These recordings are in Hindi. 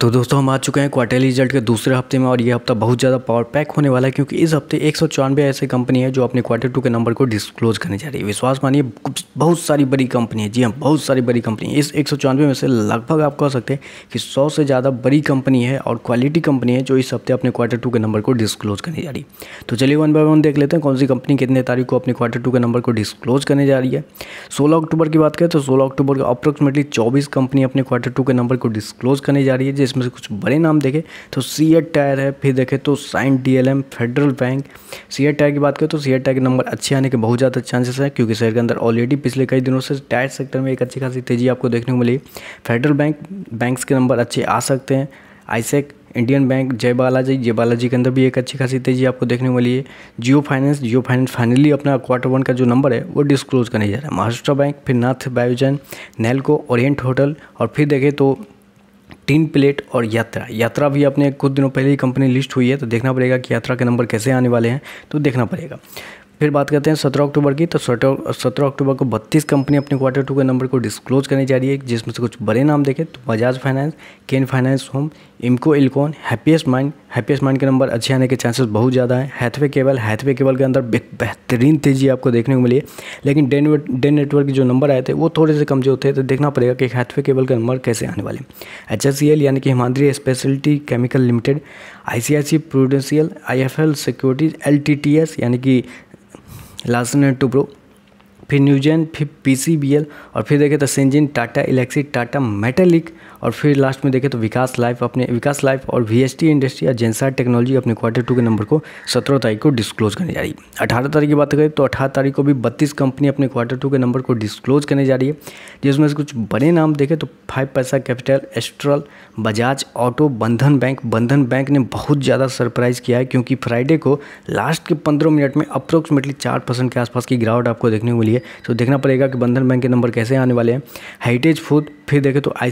तो दोस्तों हम आ चुके हैं क्वार्टरली रिजल्ट के दूसरे हफ्ते में और ये हफ्ता बहुत ज़्यादा पावर पैक होने वाला है क्योंकि इस हफ्ते एक सौ चौरानवे ऐसी कंपनी है जो अपने क्वार्टर टू के नंबर को डिस्क्लोज करने जा रही है विश्वास मानिए बहुत सारी बड़ी कंपनी है जी हाँ बहुत सारी बड़ी कंपनी है इस एक सौ में से लगभग आप कह सकते हैं कि सौ से ज़्यादा बड़ी कंपनी है और क्वालिटी कंपनी है जो इस हफ्ते अपने क्वार्टर टू के नंबर को डिस्क्लोज करने जा रही है तो चलिए वन बाय वन देख लेते हैं कौन सी कंपनी कितने तारीख को अपने क्वार्टर टू के नंबर को डिस्क्लोज करने जा रही है सोलह अक्टूबर की बात करें तो सोलह अक्टूबर को अप्रोक्सीमेटली चौबीस कंपनी अपने क्वार्टर टू के नंबर को डिस्क्लोज करने जा रही है इसमें से कुछ बड़े नाम देखें तो सी टायर है फिर देखें तो साइन डी फेडरल बैंक सी टायर की बात करें तो सी टायर के नंबर अच्छे आने के बहुत ज़्यादा चांसेस हैं क्योंकि शहर के अंदर ऑलरेडी पिछले कई दिनों से टायर सेक्टर में एक अच्छी खासी तेज़ी आपको देखने को मिली फेडरल बैंक बैंक्स के नंबर अच्छे आ सकते हैं आईसेक इंडियन बैंक जय बालाजी जय बालाजी के अंदर भी एक अच्छी खासी तेजी आपको देखने वाली है Jio Finance Jio Finance finally अपना क्वार्टर वन का जो नंबर है वो डिस्क्लोज करने जा रहा है महाराष्ट्र बैंक फिर नाथ बायोजन नेलको ओरिएंट होटल और फिर देखें तो टीन प्लेट और यात्रा यात्रा भी अपने कुछ दिनों पहले ही कंपनी लिस्ट हुई है तो देखना पड़ेगा कि यात्रा के नंबर कैसे आने वाले हैं तो देखना पड़ेगा फिर बात करते हैं सत्रह अक्टूबर की तो सत्रह अक्टूबर को बत्तीस कंपनी अपने क्वार्टर टू के नंबर को डिस्क्लोज करने जा रही है जिसमें से कुछ बड़े नाम देखें तो Bajaj Finance Can Finance Home इमको Elecon happiest mind happiest mind के नंबर अच्छे आने के चांसेस बहुत ज़्यादा हैं हैथवे केबल हैथवे केबल के अंदर बेहतरीन तेजी आपको देखने को मिली है लेकिन डेन डेन नेटवर्क के जो नंबर आए थे वो थोड़े से कमजोर थे तो देखना पड़ेगा कि हैथवे केबल के नंबर कैसे आने वाले एच यानी कि Himadri speciality chemical limited I C I C prudential I F L securities L यानी कि लार्सन एंड टूब्रो फिर न्यूजेन फिर पी और फिर देखें तो सेंजिन टाटा इलेक्सी टाटा मेटेलिक और फिर लास्ट में देखें तो विकास लाइफ अपने विकास लाइफ और वी इंडस्ट्री या जेंसार टेक्नोलॉजी अपने क्वार्टर टू के नंबर को सत्रह तारीख को डिस्क्लोज करने जा रही है अठारह तारीख की बात करें तो अठारह तारीख को भी बत्तीस कंपनी अपने क्वार्टर टू के नंबर को डिस्क्लोज करने जा रही है जिसमें से कुछ बड़े नाम देखें तो five paisa capital Astral Bajaj auto Bandhan bank Bandhan bank ने बहुत ज़्यादा सरप्राइज़ किया है क्योंकि फ्राइडे को लास्ट के पंद्रह मिनट में अप्रोक्सीमेटली चार परसेंट के आसपास की गिरावट आपको देखने को मिली है तो देखना पड़ेगा कि बंधन बैंक के नंबर कैसे आने वाले हैं हेरिटेज फूड फिर देखें तो I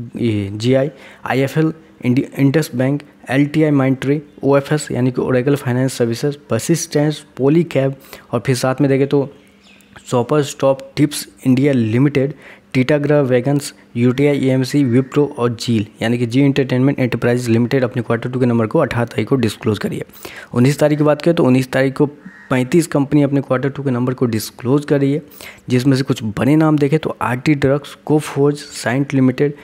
G I I F L Indus bank L T I Mindtree O F S यानी कि Oracle finance services persistence Polycab और फिर साथ में देखें तो shopper stop tips India limited Titagarh wagons U T I M C Wipro और जील यानी कि जी इंटरटेनमेंट एंटरप्राइज लिमिटेड अपने क्वार्टर टू के नंबर को अठारह तारीख को डिस्क्लोज करिए उन्नीस तारीख की बात करें तो उन्नीस तारीख को पैंतीस कंपनी अपने क्वार्टर टू के नंबर को डिस्क्लोज कर रही है जिसमें से कुछ बड़े नाम देखें तो Aarti drugs Coforge Cyient limited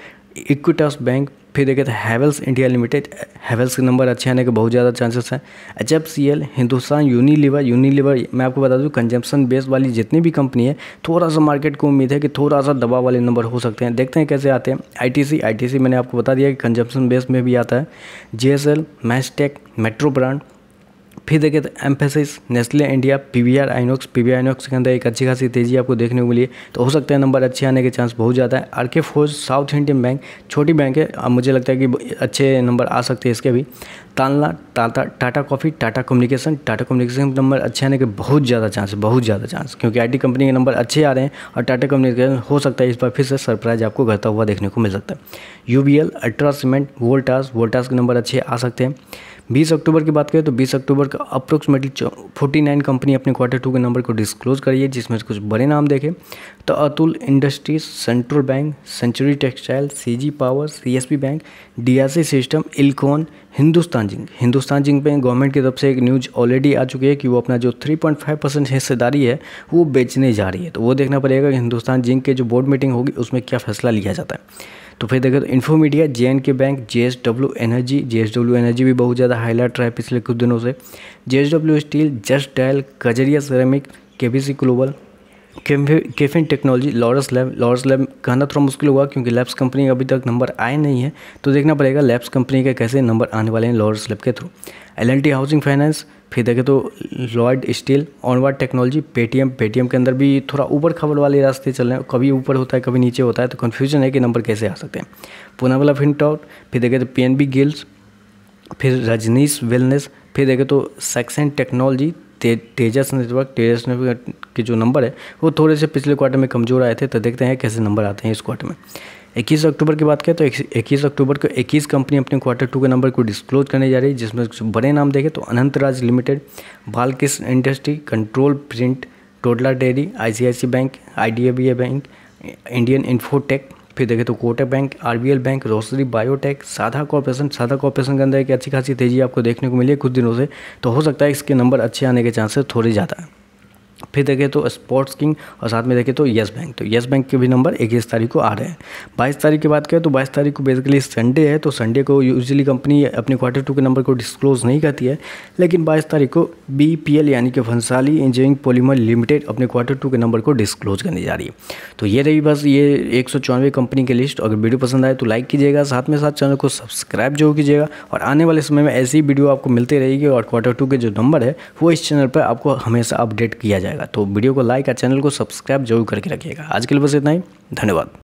Equitas bank फिर देखें तो हैवेल्स इंडिया लिमिटेड हैवेल्स के नंबर अच्छे आने के बहुत ज़्यादा चांसेस हैं H F C L Hindustan Unilever Unilever मैं आपको बता दूँ कंजम्पशन बेस वाली जितनी भी कंपनी है थोड़ा सा मार्केट को उम्मीद है कि थोड़ा सा दबाव वाले नंबर हो सकते हैं देखते हैं कैसे आते हैं I T C I T C मैंने आपको बता दिया कि कंजम्पशन बेस में भी आता है G S L Mastek Metro brand फिर देखिए तो Mphasis Nestle India P V R INOX P V INOX के अंदर एक अच्छी खासी तेजी आपको देखने को मिली तो हो सकता है नंबर अच्छे आने के चांस बहुत ज़्यादा है R K force South Indian bank छोटी बैंक है अब मुझे लगता है कि अच्छे नंबर आ सकते हैं इसके भी Tanla Tata Tata coffee Tata communication Tata communication के नंबर अच्छे आने के बहुत ज़्यादा चांस है बहुत ज़्यादा चांस क्योंकि आई कंपनी के नंबर अच्छे आ रहे हैं और टाटा कम्युनिकेशन हो सकता है इस बार फिर से सरप्राइज आपको घरता हुआ देखने को मिल सकता है U B L ultra cement Voltas Voltas के नंबर अच्छे आ सकते हैं बीस अक्टूबर की बात करें तो बीस अक्टूबर का अप्रोक्सीमेटली फोर्टी नाइन कंपनी अपने क्वार्टर टू के नंबर को डिस्क्लोज करी है जिसमें कुछ बड़े नाम देखें तो Atul industries central bank century textile CG power CSB bank DRC system Elecon Hindustan zinc Hindustan zinc में गवर्नमेंट की तरफ से एक न्यूज ऑलरेडी आ चुकी है कि वो अपना जो 3.5 परसेंट हिस्सेदारी है वो बेचने जा रही है तो वो देखना पड़ेगा कि हिंदुस्तान जिंक के जो बोर्ड मीटिंग होगी उसमें क्या फैसला लिया जाता है तो फिर देखें तो info media J bank J energy J energy भी बहुत ज़्यादा ज़्यादा हाईलाइट रहा है पिछले कुछ दिनों से J W steel just dial Kajaria ceramic K B C global KFin technology Laurus lab Laurus lab कहना थोड़ा मुश्किल होगा क्योंकि लैब्स कंपनी अभी तक नंबर आए नहीं है तो देखना पड़ेगा लैब्स कंपनी के कैसे नंबर आने वाले हैं लॉरस लैब के थ्रू एल हाउसिंग फाइनेंस फिर देखें तो Lloyd steel Onward technology Paytm Paytm के अंदर भी थोड़ा ऊपर खबर वाले रास्ते चल रहे हैं कभी ऊपर होता है कभी नीचे होता है तो कन्फ्यूजन है कि नंबर कैसे आ सकते हैं पुणे वाला फिनटॉट फिर देखें तो पी एन बी गिल्स फिर रजनीश वेलनेस फिर देखें तो सेक्शन टेक्नोलॉजी ते, तेजस नेटवर्क तेजस नेटवर्क के जो नंबर है वो थोड़े से पिछले क्वार्टर में कमज़ोर आए थे तो देखते हैं कैसे नंबर आते हैं इस क्वार्टर में इक्कीस अक्टूबर की बात करें तो इक्कीस अक्टूबर को इक्कीस कंपनी अपने क्वार्टर टू के नंबर को डिस्क्लोज करने जा रही है जिसमें बड़े नाम देखें तो Anant Raj limited Balkrishna industry control print Dodla dairy I bank I bank Indian Infotech फिर देखें तो Kotak bank R bank Rossari biotech साधा कॉरपोरेशन साधा कॉरपोरेशन के अंदर एक अच्छी खासी तेज़ी आपको देखने को मिली है कुछ दिनों से तो हो सकता है इसके नंबर अच्छे आने के चांसेस थोड़े ज़्यादा है फिर देखें तो स्पोर्ट्स किंग और साथ में देखें तो येस बैंक तो येस बैंक के भी नंबर इक्कीस तारीख को आ रहे हैं बाईस तारीख की बात करें तो बाईस तारीख को बेसिकली संडे है तो संडे को यूजली कंपनी अपने क्वार्टर टू के नंबर को डिस्क्लोज नहीं करती है लेकिन बाईस तारीख को बी पी एल यानी कि फंसाली इंजीनियरिंग पोलीमर लिमिटेड अपने क्वार्टर टू के नंबर को डिस्क्लोज करने जा रही है तो ये रही बस ये एक कंपनी की लिस्ट अगर वीडियो पसंद आए तो लाइक कीजिएगा साथ में साथ चैनल को सब्सक्राइब जरूर कीजिएगा और आने वाले समय में ऐसी वीडियो आपको मिलती रहेगी और क्वार्टर टू के जो नंबर है वो इस चैनल पर आपको हमेशा अपडेट किया जाएगा जाएगा तो वीडियो को लाइक और चैनल को सब्सक्राइब जरूर करके रखिएगा आज के लिए बस इतना ही धन्यवाद